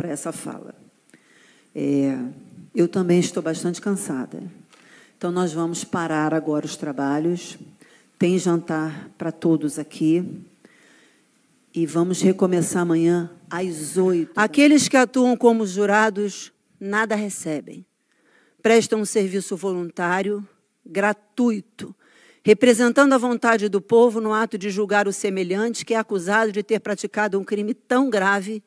para essa fala. É, eu também estou bastante cansada. Então, nós vamos parar agora os trabalhos. Tem jantar para todos aqui. E vamos recomeçar amanhã às oito. Aqueles que atuam como jurados nada recebem. Prestam um serviço voluntário, gratuito, representando a vontade do povo no ato de julgar o semelhante que é acusado de ter praticado um crime tão grave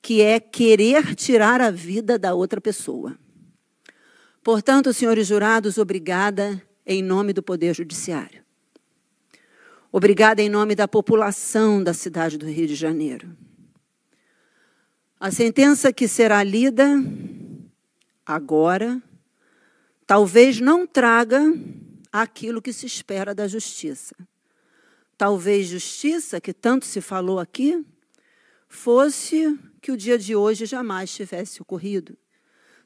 que é querer tirar a vida da outra pessoa. Portanto, senhores jurados, obrigada em nome do Poder Judiciário. Obrigada em nome da população da cidade do Rio de Janeiro. A sentença que será lida agora talvez não traga aquilo que se espera da justiça. Talvez justiça, que tanto se falou aqui, fosse que o dia de hoje jamais tivesse ocorrido.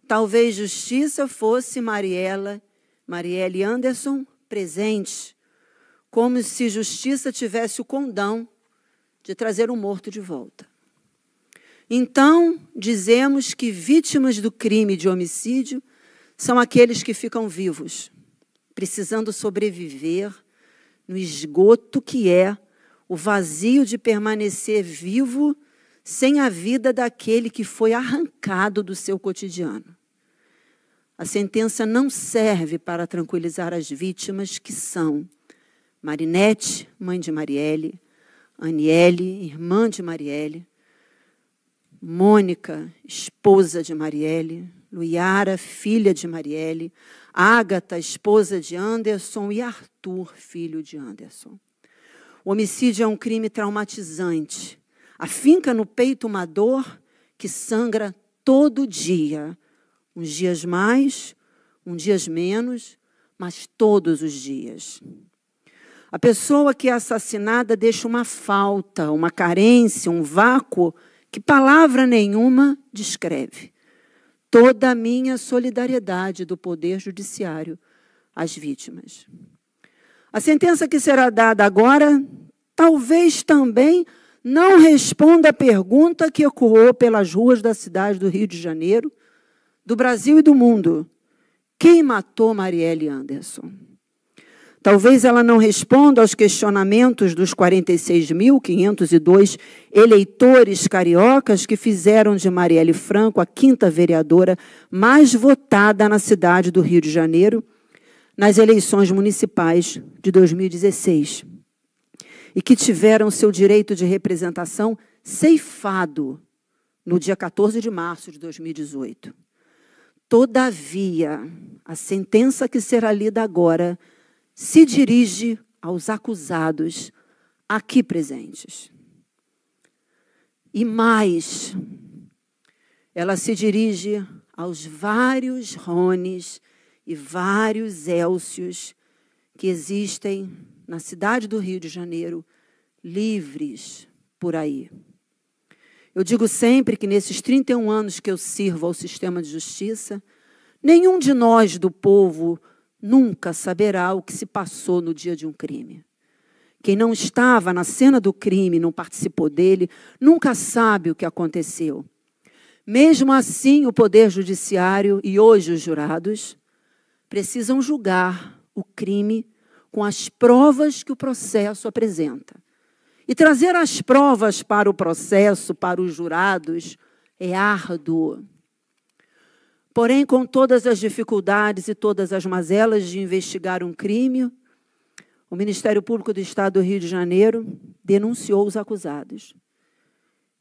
Talvez justiça fosse Mariela, Marielle Anderson presente, como se justiça tivesse o condão de trazer o morto de volta. Então, dizemos que vítimas do crime de homicídio são aqueles que ficam vivos, precisando sobreviver no esgoto que é o vazio de permanecer vivo sem a vida daquele que foi arrancado do seu cotidiano. A sentença não serve para tranquilizar as vítimas que são Marinette, mãe de Marielle, Aniele, irmã de Marielle, Mônica, esposa de Marielle, Luiara, filha de Marielle, Ágata, esposa de Anderson e Arthur, filho de Anderson. O homicídio é um crime traumatizante Afinca no peito uma dor que sangra todo dia. Uns dias mais, uns dias menos, mas todos os dias. A pessoa que é assassinada deixa uma falta, uma carência, um vácuo que palavra nenhuma descreve. Toda a minha solidariedade do Poder Judiciário às vítimas. A sentença que será dada agora talvez também não responda a pergunta que ecoou pelas ruas da cidade do Rio de Janeiro, do Brasil e do mundo: quem matou Marielle Anderson? Talvez ela não responda aos questionamentos dos 46.502 eleitores cariocas que fizeram de Marielle Franco a quinta vereadora mais votada na cidade do Rio de Janeiro nas eleições municipais de 2016 e que tiveram seu direito de representação ceifado no dia 14 de março de 2018. Todavia, a sentença que será lida agora se dirige aos acusados aqui presentes. E mais, ela se dirige aos vários Rones e vários Elcios que existem na cidade do Rio de Janeiro, livres por aí. Eu digo sempre que nesses 31 anos que eu sirvo ao sistema de justiça, nenhum de nós do povo nunca saberá o que se passou no dia de um crime. Quem não estava na cena do crime, não participou dele, nunca sabe o que aconteceu. Mesmo assim, o Poder Judiciário e hoje os jurados precisam julgar o crime com as provas que o processo apresenta. E trazer as provas para o processo, para os jurados, é árduo. Porém, com todas as dificuldades e todas as mazelas de investigar um crime, o Ministério Público do Estado do Rio de Janeiro denunciou os acusados.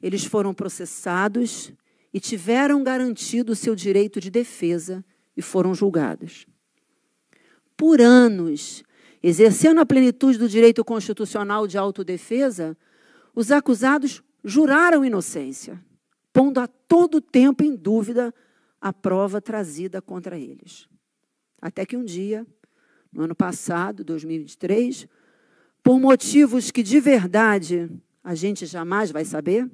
Eles foram processados e tiveram garantido o seu direito de defesa e foram julgados. Por anos, Exercendo a plenitude do direito constitucional de autodefesa, os acusados juraram inocência, pondo a todo tempo em dúvida a prova trazida contra eles. Até que um dia, no ano passado, 2023, por motivos que de verdade a gente jamais vai saber,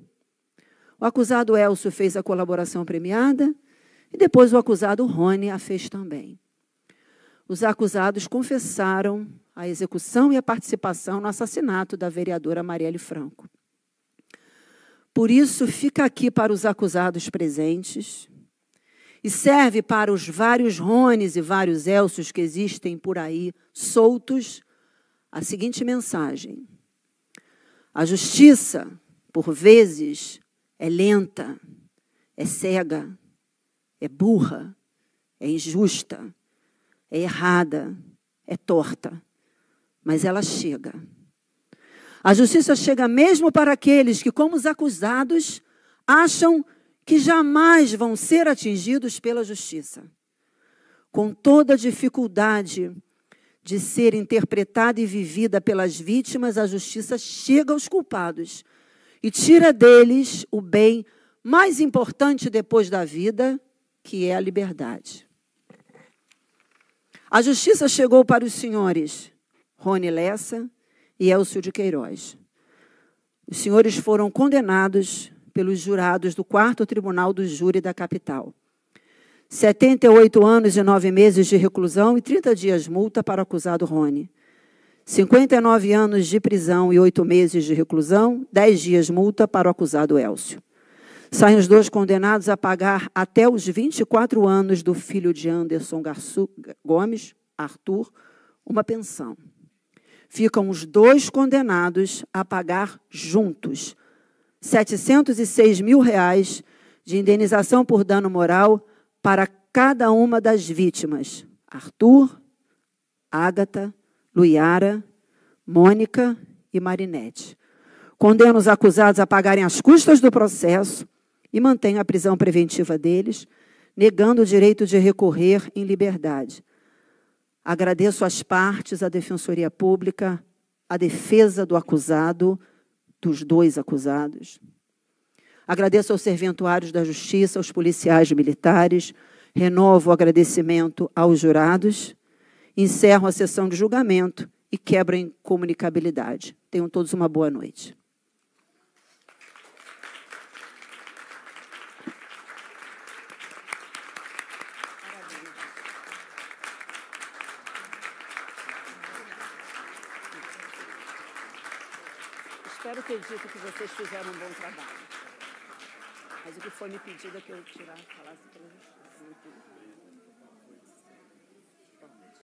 o acusado Elcio fez a colaboração premiada e depois o acusado Rony a fez também. Os acusados confessaram a execução e a participação no assassinato da vereadora Marielle Franco. Por isso, fica aqui para os acusados presentes e serve para os vários Rones e vários Elcios que existem por aí soltos a seguinte mensagem: A justiça, por vezes, é lenta, é cega, é burra, é injusta é errada, é torta, mas ela chega. A justiça chega mesmo para aqueles que, como os acusados, acham que jamais vão ser atingidos pela justiça. Com toda a dificuldade de ser interpretada e vivida pelas vítimas, a justiça chega aos culpados e tira deles o bem mais importante depois da vida, que é a liberdade. A justiça chegou para os senhores Rony Lessa e Elcio de Queiroz. Os senhores foram condenados pelos jurados do quarto tribunal do júri da capital. 78 anos e 9 meses de reclusão e 30 dias multa para o acusado Rony. 59 anos de prisão e 8 meses de reclusão, 10 dias multa para o acusado Elcio. Saem os dois condenados a pagar até os 24 anos do filho de Anderson Garçu, Gomes, Arthur, uma pensão. Ficam os dois condenados a pagar juntos 706 mil reais de indenização por dano moral para cada uma das vítimas: Arthur, Ágata, Luiara, Mônica e Marinette. Condena os acusados a pagarem as custas do processo e mantém a prisão preventiva deles, negando o direito de recorrer em liberdade. Agradeço às partes, à Defensoria Pública, à defesa do acusado, dos dois acusados. Agradeço aos serventuários da Justiça, aos policiais militares. Renovo o agradecimento aos jurados. Encerro a sessão de julgamento e quebro a incomunicabilidade. Tenham todos uma boa noite. sincero ter dito que vocês fizeram um bom trabalho. Mas o que foi me pedido é que eu tirasse, falasse assim pela justiça.